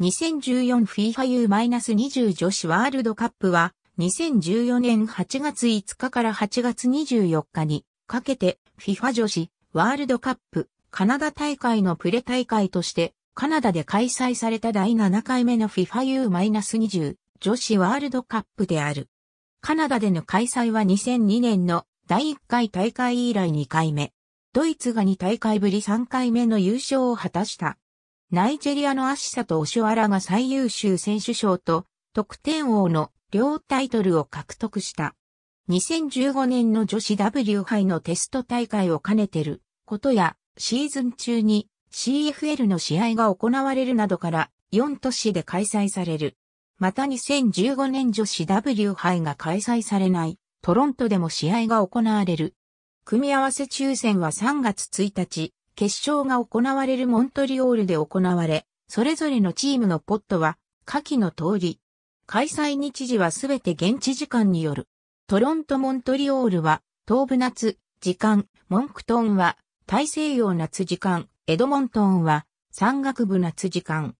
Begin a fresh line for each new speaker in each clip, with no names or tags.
2014FIFA U-20 女子ワールドカップは、2014年8月5日から8月24日にかけて FIFA 女子ワールドカップカナダ大会のプレ大会としてカナダで開催された第7回目の FIFA U-20 女子ワールドカップである。カナダでの開催は2002年の第1回大会以来2回目。ドイツが2大会ぶり3回目の優勝を果たした。ナイジェリアのアシサとオショアラが最優秀選手賞と得点王の両タイトルを獲得した。2015年の女子 W 杯のテスト大会を兼ねてることやシーズン中に CFL の試合が行われるなどから4都市で開催される。また2015年女子 W 杯が開催されないトロントでも試合が行われる。組み合わせ抽選は3月1日、決勝が行われるモントリオールで行われ、それぞれのチームのポットは、下記の通り。開催日時はすべて現地時間による。トロント・モントリオールは、東部夏、時間、モンクトンは、大西洋夏時間、エドモントンは、山岳部夏時間。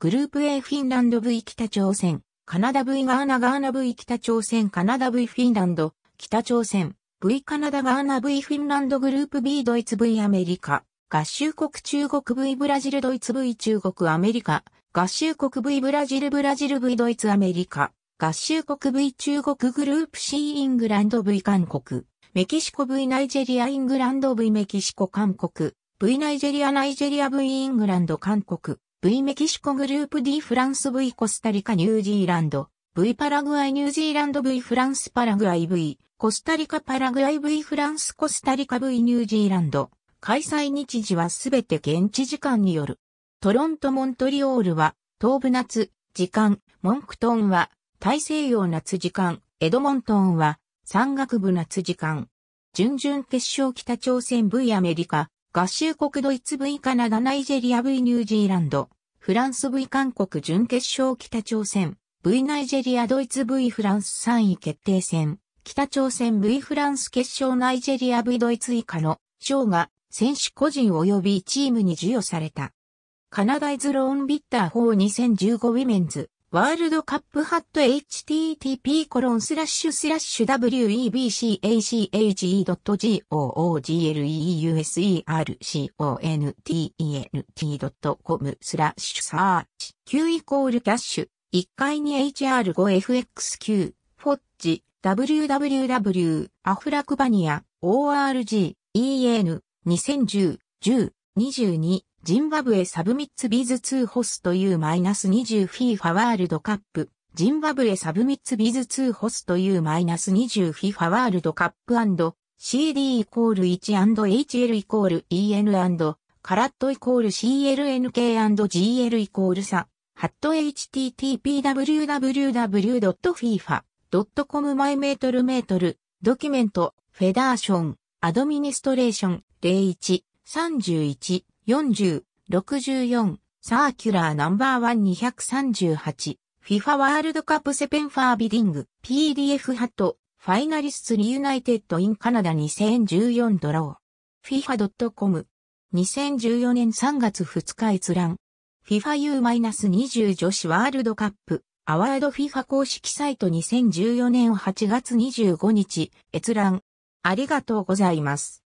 グループ A フィンランド V 北朝鮮、カナダ V ガーナガーナ V 北朝鮮カナダ V フィンランド、北朝鮮、V カナダガーナ V フィンランドグループ B ドイツ V アメリカ。合衆国中国 V ブラジルドイツ V 中国アメリカ、合衆国 V ブラジルブラジル V ドイツアメリカ、合衆国 V 中国グループ C イングランド V 韓国、メキシコ V ナイジェリアイングランド V メキシコ韓国、V ナイジェリアナイジェリア V イングランド韓国、V メキシコグループ D フランス V コスタリカニュージーランド、V パラグアイニュージーランド V フランスパラグアイ V コスタリカパラグアイ V フランスコスタリカ V ニュージーランド開催日時はすべて現地時間による。トロント・モントリオールは、東部夏、時間、モンクトンは、大西洋夏時間、エドモントンは、山岳部夏時間。準々決勝北朝鮮 V アメリカ、合衆国ドイツ V カナダナイジェリア V ニュージーランド、フランス V 韓国準決勝北朝鮮、V ナイジェリアドイツ V フランス3位決定戦、北朝鮮 V フランス決勝ナイジェリア V ドイツ以下の、賞が選手個人及びチームに授与された。カナダイズローンビッター4 2015ウィメンズワールドカップハット http コロンスラッシュスラッシュ webcache.google.usercontent.com スラッシュサーチ q イコールキャッシュ1階に HR5FXQ フォッジ www アフラクバニア org en 2010、10、22、ジンバブエサブミッツビズ2ホスというマイナス20フィーファワールドカップ、ジンバブエサブミッツビズ2ホスというマイナス20フィーファワールドカップ &CD イコール 1&HL イコール EN& カラットイコール CLNK&GL イコールさ、ハット http://www.fifa.com マイメートルメートル、ドキュメント、フェダーション、アドミニストレーション、01、31、40、64、サーキュラーナンバーワン2 3 8 FIFA ワールドカップセペンファービディング、PDF ハット、ファイナリストリユナイテッドインカナダ2014ドロー。FIFA.com。2014年3月2日閲覧。FIFAU-20 女子ワールドカップ。アワード FIFA 公式サイト2014年8月25日。閲覧。ありがとうございます。